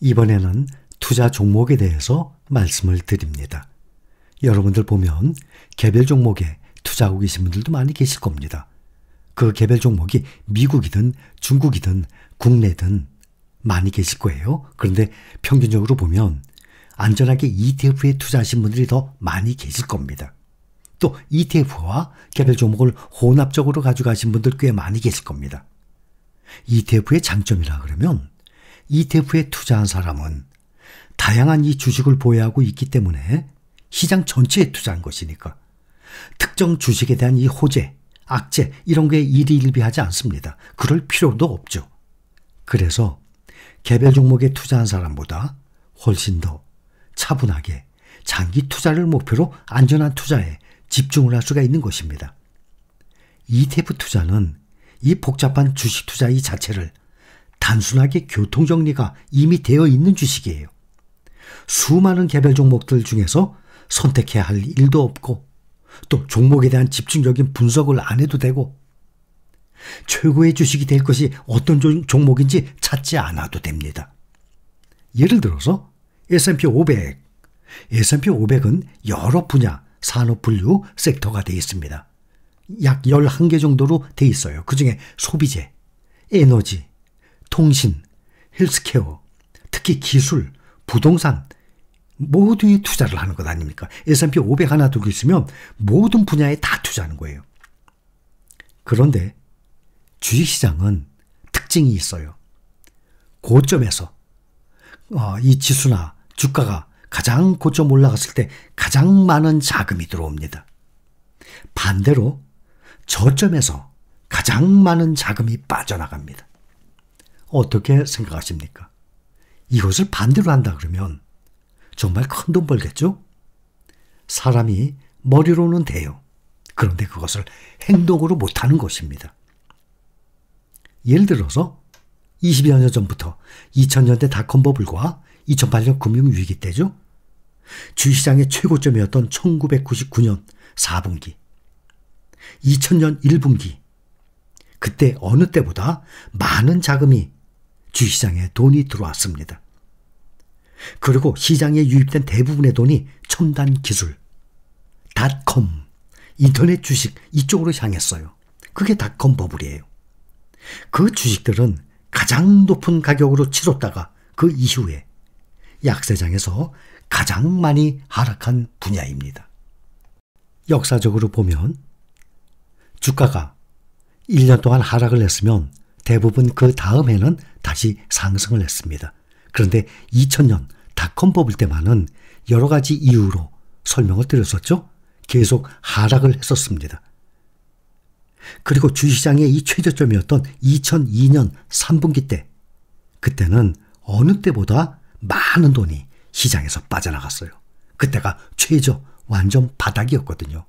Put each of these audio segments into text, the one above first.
이번에는 투자 종목에 대해서 말씀을 드립니다. 여러분들 보면 개별 종목에 투자하고 계신 분들도 많이 계실 겁니다. 그 개별 종목이 미국이든 중국이든 국내든 많이 계실 거예요. 그런데 평균적으로 보면 안전하게 ETF에 투자하신 분들이 더 많이 계실 겁니다. 또 ETF와 개별 종목을 혼합적으로 가져가신 분들 꽤 많이 계실 겁니다. ETF의 장점이라 그러면 ETF에 투자한 사람은 다양한 이 주식을 보유하고 있기 때문에 시장 전체에 투자한 것이니까 특정 주식에 대한 이 호재, 악재 이런 게 일희일비하지 않습니다. 그럴 필요도 없죠. 그래서 개별 종목에 투자한 사람보다 훨씬 더 차분하게 장기 투자를 목표로 안전한 투자에 집중을 할 수가 있는 것입니다. ETF 투자는 이 복잡한 주식 투자 이 자체를 단순하게 교통 정리가 이미 되어 있는 주식이에요. 수많은 개별 종목들 중에서 선택해야 할 일도 없고 또 종목에 대한 집중적인 분석을 안 해도 되고 최고의 주식이 될 것이 어떤 종목인지 찾지 않아도 됩니다. 예를 들어서 S&P 500. S&P 500은 여러 분야, 산업 분류, 섹터가 되어 있습니다. 약 11개 정도로 되어 있어요. 그중에 소비재, 에너지, 통신, 헬스케어, 특히 기술, 부동산 모두에 투자를 하는 것 아닙니까? S&P 500 하나 두고 있으면 모든 분야에 다 투자하는 거예요. 그런데 주식시장은 특징이 있어요. 고점에서 어, 이 지수나 주가가 가장 고점 올라갔을 때 가장 많은 자금이 들어옵니다. 반대로 저점에서 가장 많은 자금이 빠져나갑니다. 어떻게 생각하십니까? 이것을 반대로 한다 그러면 정말 큰 돈 벌겠죠? 사람이 머리로는 돼요. 그런데 그것을 행동으로 못하는 것입니다. 예를 들어서 20여 년 전부터 2000년대 닷컴버 불과 2008년 금융위기 때죠. 주시장의 최고점이었던 1999년 4분기, 2000년 1분기. 그때 어느 때보다 많은 자금이 주시장에 돈이 들어왔습니다. 그리고 시장에 유입된 대부분의 돈이 첨단 기술, 닷컴, 인터넷 주식 이쪽으로 향했어요. 그게 닷컴 버블이에요. 그 주식들은 가장 높은 가격으로 치렀다가 그 이후에 약세장에서 가장 많이 하락한 분야입니다. 역사적으로 보면 주가가 1년 동안 하락을 했으면 대부분 그 다음 해는 다시 상승을 했습니다. 그런데 2000년 닷컴 버블 때만은 여러 가지 이유로 설명을 드렸었죠. 계속 하락을 했었습니다. 그리고 주시장의 이 최저점이었던 2002년 3분기 때, 그때는 어느 때보다 많은 돈이 시장에서 빠져나갔어요. 그때가 최저, 완전 바닥이었거든요.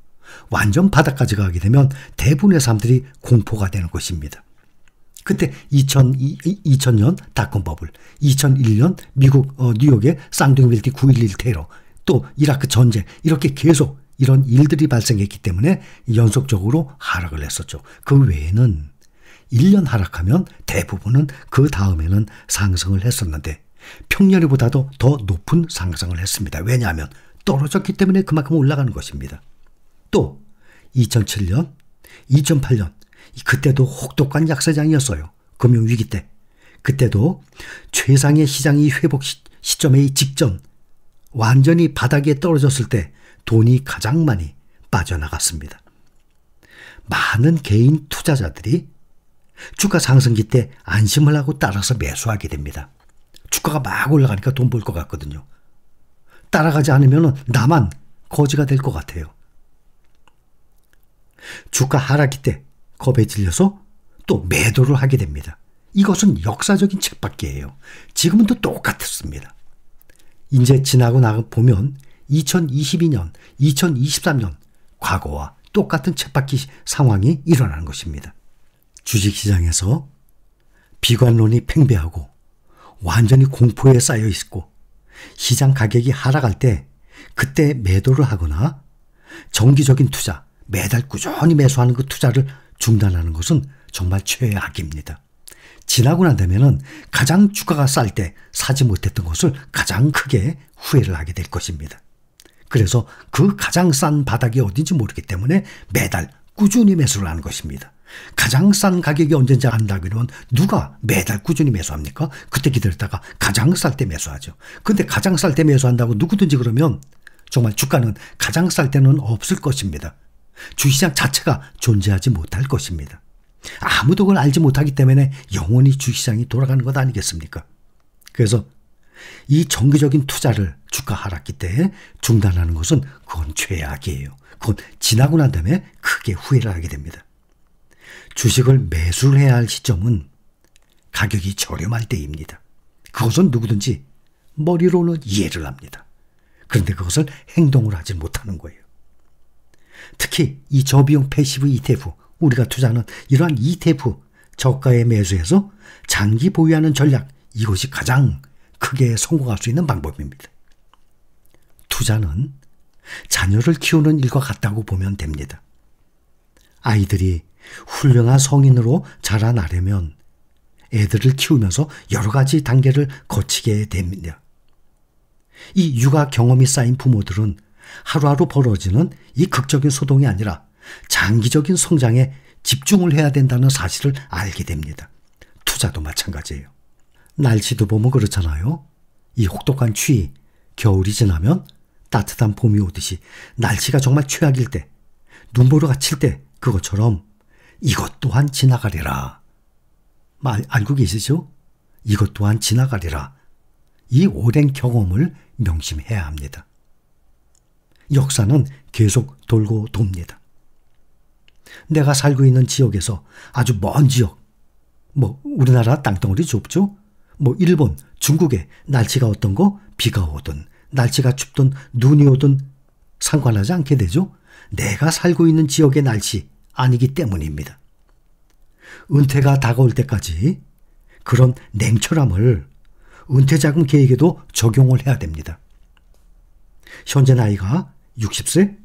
완전 바닥까지 가게 되면 대부분의 사람들이 공포가 되는 것입니다. 그때 2000, 2000년 닷컴 버블, 2001년 미국 어, 뉴욕의 쌍둥이빌딩 911 테러, 또 이라크 전쟁 이렇게 계속 이런 일들이 발생했기 때문에 연속적으로 하락을 했었죠. 그 외에는 1년 하락하면 대부분은 그 다음에는 상승을 했었는데 평년보다도 더 높은 상승을 했습니다. 왜냐하면 떨어졌기 때문에 그만큼 올라가는 것입니다. 또 2007년, 2008년 그때도 혹독한 약세장이었어요. 금융위기 때. 그때도 최상의 시장이 회복 시점의 직전, 완전히 바닥에 떨어졌을 때 돈이 가장 많이 빠져나갔습니다. 많은 개인 투자자들이 주가 상승기 때 안심을 하고 따라서 매수하게 됩니다. 주가가 막 올라가니까 돈 벌 것 같거든요. 따라가지 않으면 나만 거지가 될 것 같아요. 주가 하락기 때 겁에 질려서 또 매도를 하게 됩니다. 이것은 역사적인 책밖에요 지금도 똑같습니다. 이제 지나고 나 보면 2022년, 2023년 과거와 똑같은 책밖의 상황이 일어나는 것입니다. 주식시장에서 비관론이 팽배하고 완전히 공포에 쌓여 있고 시장 가격이 하락할 때 그때 매도를 하거나 정기적인 투자, 매달 꾸준히 매수하는 그 투자를 중단하는 것은 정말 최악입니다. 지나고 나되면은 가장 주가가 쌀 때 사지 못했던 것을 가장 크게 후회를 하게 될 것입니다. 그래서 그 가장 싼 바닥이 어딘지 모르기 때문에 매달 꾸준히 매수를 하는 것입니다. 가장 싼 가격이 언젠지 안다 그러면 누가 매달 꾸준히 매수합니까? 그때 기다렸다가 가장 쌀 때 매수하죠. 근데 가장 쌀 때 매수한다고 누구든지 그러면 정말 주가는 가장 쌀 때는 없을 것입니다. 주시장 자체가 존재하지 못할 것입니다. 아무도 그걸 알지 못하기 때문에 영원히 주시장이 돌아가는 것 아니겠습니까? 그래서 이 정기적인 투자를 주가 하락기 때에 중단하는 것은 그건 죄악이에요. 그건 지나고 난 다음에 크게 후회를 하게 됩니다. 주식을 매수를 해야 할 시점은 가격이 저렴할 때입니다. 그것은 누구든지 머리로는 이해를 합니다. 그런데 그것을 행동을 하지 못하는 거예요. 특히 이 저비용 패시브 ETF, 우리가 투자하는 이러한 ETF 저가에 매수해서 장기 보유하는 전략, 이것이 가장 크게 성공할 수 있는 방법입니다. 투자는 자녀를 키우는 일과 같다고 보면 됩니다. 아이들이 훌륭한 성인으로 자라나려면 애들을 키우면서 여러 가지 단계를 거치게 됩니다. 이 육아 경험이 쌓인 부모들은 하루하루 벌어지는 이 극적인 소동이 아니라 장기적인 성장에 집중을 해야 된다는 사실을 알게 됩니다. 투자도 마찬가지예요. 날씨도 보면 그렇잖아요. 이 혹독한 추위, 겨울이 지나면 따뜻한 봄이 오듯이 날씨가 정말 최악일 때, 눈보라가칠 때, 그것처럼 이것 또한 지나가리라. 말, 알고 계시죠? 이것 또한 지나가리라. 이 오랜 경험을 명심해야 합니다. 역사는 계속 돌고 돕니다. 내가 살고 있는 지역에서 아주 먼 지역, 뭐 우리나라 땅덩어리 좁죠? 뭐 일본, 중국에 날씨가 어떤 거 비가 오든 날씨가 춥든 눈이 오든 상관하지 않게 되죠. 내가 살고 있는 지역의 날씨 아니기 때문입니다. 은퇴가 다가올 때까지 그런 냉철함을 은퇴자금 계획에도 적용을 해야 됩니다. 현재 나이가 60세?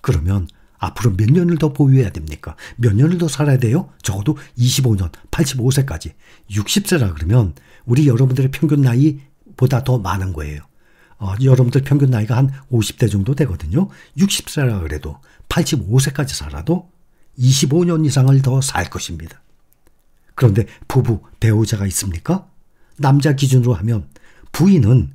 그러면 앞으로 몇 년을 더 보유해야 됩니까? 몇 년을 더 살아야 돼요? 적어도 25년, 85세까지. 60세라 그러면 우리 여러분들의 평균 나이보다 더 많은 거예요. 어, 여러분들 평균 나이가 한 50대 정도 되거든요. 60세라 그래도 85세까지 살아도 25년 이상을 더 살 것입니다. 그런데 부부, 배우자가 있습니까? 남자 기준으로 하면 부인은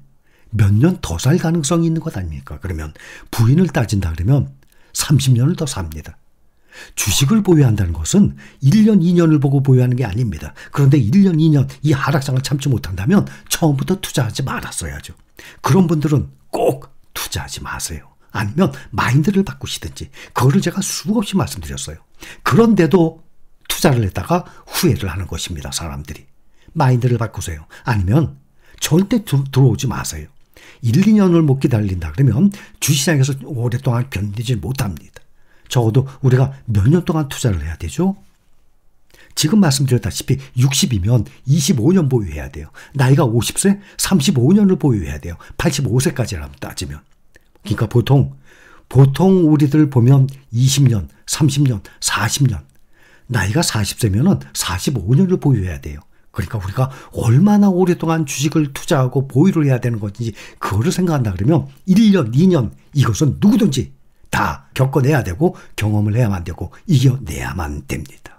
몇년더살 가능성이 있는 것 아닙니까? 그러면 부인을 따진다 그러면 30년을 더 삽니다. 주식을 보유한다는 것은 1년, 2년을 보고 보유하는 게 아닙니다. 그런데 1년, 2년 이 하락장을 참지 못한다면 처음부터 투자하지 말았어야죠. 그런 분들은 꼭 투자하지 마세요. 아니면 마인드를 바꾸시든지 그거를 제가 수없이 말씀드렸어요. 그런데도 투자를 했다가 후회를 하는 것입니다. 사람들이. 마인드를 바꾸세요. 아니면 절대 들어오지 마세요. 1, 2년을 못 기다린다 그러면 주시장에서 오랫동안 견디지 못합니다. 적어도 우리가 몇 년 동안 투자를 해야 되죠? 지금 말씀드렸다시피 60이면 25년 보유해야 돼요. 나이가 50세? 35년을 보유해야 돼요. 85세까지라면 따지면. 그러니까 보통, 보통 우리들 보면 20년, 30년, 40년. 나이가 4 0세면 45년을 보유해야 돼요. 그러니까 우리가 얼마나 오랫동안 주식을 투자하고 보유를 해야 되는 것인지 그거를 생각한다 그러면 1년, 2년 이것은 누구든지 다 겪어내야 되고 경험을 해야만 되고 이겨내야만 됩니다.